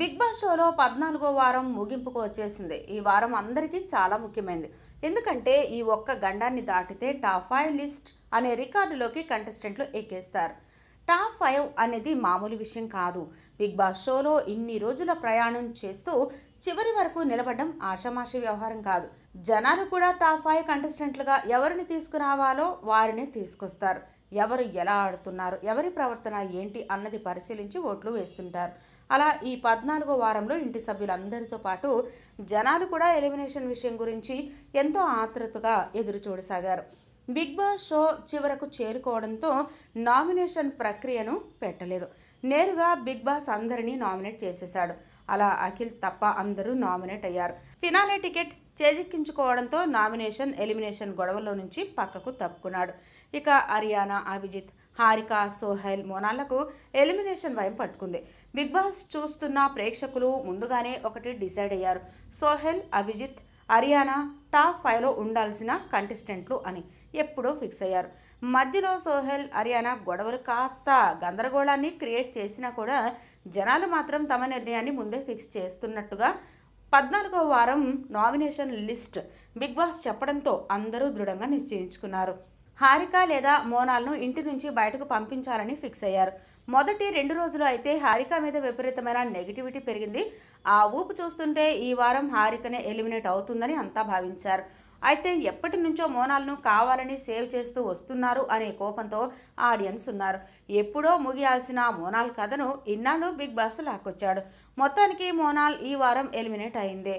Big boss షోలో పద్నాలుగో వారం ముగింపుకు వచ్చేసింది ఈ వారం అందరికీ చాలా ముఖ్యమైనది ఎందుకంటే ఈ ఒక్క గండాన్ని దాటితే టాప్ ఫైవ్ లిస్ట్ అనే రికార్డులోకి కంటెస్టెంట్లు ఎక్కేస్తారు టాప్ ఫైవ్ అనేది మామూలు విషయం కాదు బిగ్ బాస్ షోలో ఇన్ని రోజుల ప్రయాణం చేస్తూ చివరి వరకు నిలబడడం ఆషామాషి వ్యవహారం కాదు జనాలు కూడా టాప్ ఫైవ్ కంటెస్టెంట్లుగా ఎవరిని తీసుకురావాలో వారిని తీసుకొస్తారు ఎవరు ఎలా ఆడుతున్నారు ఎవరి ప్రవర్తన ఏంటి అన్నది పరిశీలించి ఓట్లు వేస్తుంటారు అలా ఈ పద్నాలుగో వారంలో ఇంటి సభ్యులందరితో పాటు జనాలు కూడా ఎలిమినేషన్ విషయం గురించి ఎంతో ఆతృతగా ఎదురు చూడసాగారు బిగ్ బాస్ షో చివరకు చేరుకోవడంతో నామినేషన్ ప్రక్రియను పెట్టలేదు నేరుగా బిగ్ బాస్ అందరినీ నామినేట్ చేసేశాడు అలా అఖిల్ తప్ప అందరూ నామినేట్ అయ్యారు ఫినాలే టికెట్ చేజిక్కించుకోవడంతో నామినేషన్ ఎలిమినేషన్ గొడవలో నుంచి పక్కకు తప్పుకున్నాడు ఇక హర్యానా అభిజిత్ హారిక సోహెల్ మోనాళ్లకు ఎలిమినేషన్ భయం పట్టుకుంది బిగ్ బాస్ చూస్తున్న ప్రేక్షకులు ముందుగానే ఒకటి డిసైడ్ అయ్యారు సోహెల్ అభిజిత్ హర్యానా టాప్ ఫైవ్లో ఉండాల్సిన కంటెస్టెంట్లు అని ఎప్పుడో ఫిక్స్ అయ్యారు మధ్యలో సోహెల్ హర్యానా గొడవలు కాస్త గందరగోళాన్ని క్రియేట్ చేసినా కూడా జనాలు మాత్రం తమ నిర్ణయాన్ని ముందే ఫిక్స్ చేస్తున్నట్టుగా పద్నాలుగో వారం నామినేషన్ లిస్ట్ బిగ్ బాస్ చెప్పడంతో అందరూ దృఢంగా నిశ్చయించుకున్నారు హారిక లేదా మోనాల్ను ఇంటి నుంచి బయటకు పంపించాలని ఫిక్స్ అయ్యారు మొదటి రెండు రోజులు అయితే హారిక మీద విపరీతమైన నెగిటివిటీ పెరిగింది ఆ ఊపు చూస్తుంటే ఈ వారం హారికనే ఎలిమినేట్ అవుతుందని అంతా భావించారు అయితే ఎప్పటి నుంచో మోనాల్ను కావాలని సేవ్ చేస్తూ వస్తున్నారు అనే కోపంతో ఆడియన్స్ ఉన్నారు ఎప్పుడో ముగియాల్సిన మోనాల్ కథను ఇన్నాళ్ళు బిగ్ బాస్ లాక్కొచ్చాడు మొత్తానికి మోనాల్ ఈ వారం ఎలిమినేట్ అయిందే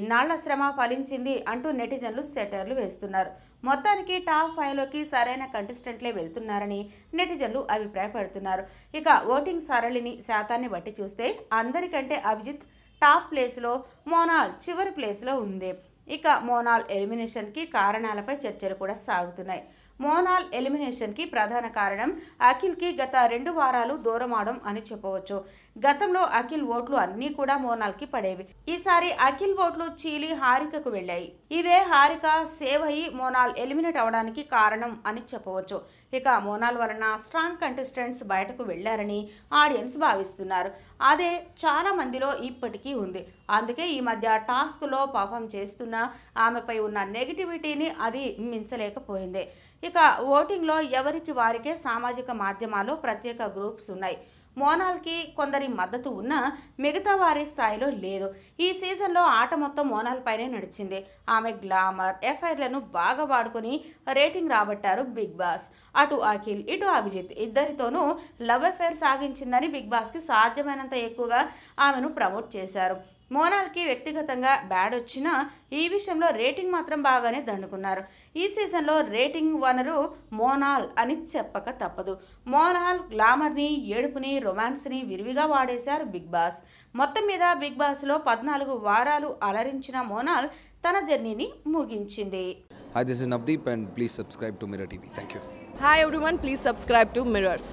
ఇన్నాళ్ల శ్రమ ఫలించింది అంటూ నెటిజన్లు సెటర్లు వేస్తున్నారు మొత్తానికి టాప్ ఫైవ్లోకి సరైన కంటెస్టెంట్లే వెళ్తున్నారని నెటిజన్లు అభిప్రాయపడుతున్నారు ఇక ఓటింగ్ సరళిని శాతాన్ని బట్టి చూస్తే అందరికంటే అభిజిత్ టాప్ ప్లేస్లో మోనాల్ చివరి ప్లేస్లో ఉంది ఇక మోనాల్ ఎలిమినేషన్కి కారణాలపై చర్చలు కూడా సాగుతున్నాయి మోనాల్ ఎలిమినేషన్కి ప్రధాన కారణం అఖిల్కి గత రెండు వారాలు దూరం అవడం అని చెప్పవచ్చు గతంలో అఖిల్ ఓట్లు అన్నీ కూడా మోనాల్కి పడేవి ఈసారి అఖిల్ ఓట్లు చీలి హారికకు వెళ్ళాయి ఇవే హారిక సేవ్ అయ్యి మోనాల్ ఎలిమినేట్ అవడానికి కారణం అని చెప్పవచ్చు ఇక మోనాల్ వలన స్ట్రాంగ్ కంటెస్టెంట్స్ బయటకు వెళ్లారని ఆడియన్స్ భావిస్తున్నారు అదే చాలా మందిలో ఇప్పటికీ ఉంది అందుకే ఈ మధ్య టాస్క్లో పర్ఫామ్ చేస్తున్న ఆమెపై ఉన్న నెగిటివిటీని అది మించలేకపోయింది ఇక ఓటింగ్లో ఎవరికి వారికే సామాజిక మాధ్యమాలు ప్రత్యేక గ్రూప్స్ ఉన్నాయి మోనాల్కి కొందరి మద్దతు ఉన్నా మిగతా వారి స్థాయిలో లేదు ఈ సీజన్లో ఆట మొత్తం మోనాల్ పైనే నడిచింది ఆమె గ్లామర్ ఎఫ్ఐర్లను బాగా వాడుకుని రేటింగ్ రాబట్టారు బిగ్ బాస్ అటు అఖిల్ ఇటు అభిజిత్ ఇద్దరితోనూ లవ్ అఫైర్ సాగించిందని బిగ్ బాస్కి సాధ్యమైనంత ఎక్కువగా ఆమెను ప్రమోట్ చేశారు మోనాల్కి వ్యక్తిగతంగా బ్యాడ్ వచ్చినా ఈ విషయంలో రేటింగ్ మాత్రం బాగానే దండుకున్నారు ఈ సీజన్లో రేటింగ్ వనరు మోనాల్ అని చెప్పక తప్పదు మోనాల్ గ్లామర్ని ఏడుపుని రొమాన్స్ని విరివిగా వాడేశారు బిగ్ బాస్ మొత్తం మీద బిగ్ బాస్లో పద్నాలుగు వారాలు అలరించిన మోనాల్ తన జర్నీని ముగించింది hi this is Navdeep and please subscribe to mirror TV thank you hi everyone please subscribe to mirrors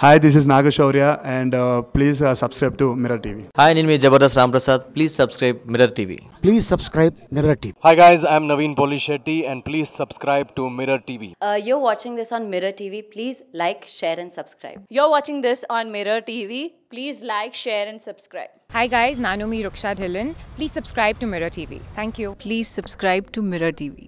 Hi, this is Naga Shaurya and uh, please uh, subscribe to Mirror TV. Hi, name is Jabardast Please subscribe Mirror TV. Please subscribe Mirror TV. Hi guys, I'm Naveen Polishetty and please subscribe to Mirror TV. Uh, you're watching this on Mirror TV. Please like, share and subscribe. You're watching this on Mirror TV. Please like, share and subscribe. Hi guys, Nanumi Rukshad Dhillon. Please subscribe to Mirror TV. Thank you. Please subscribe to Mirror TV.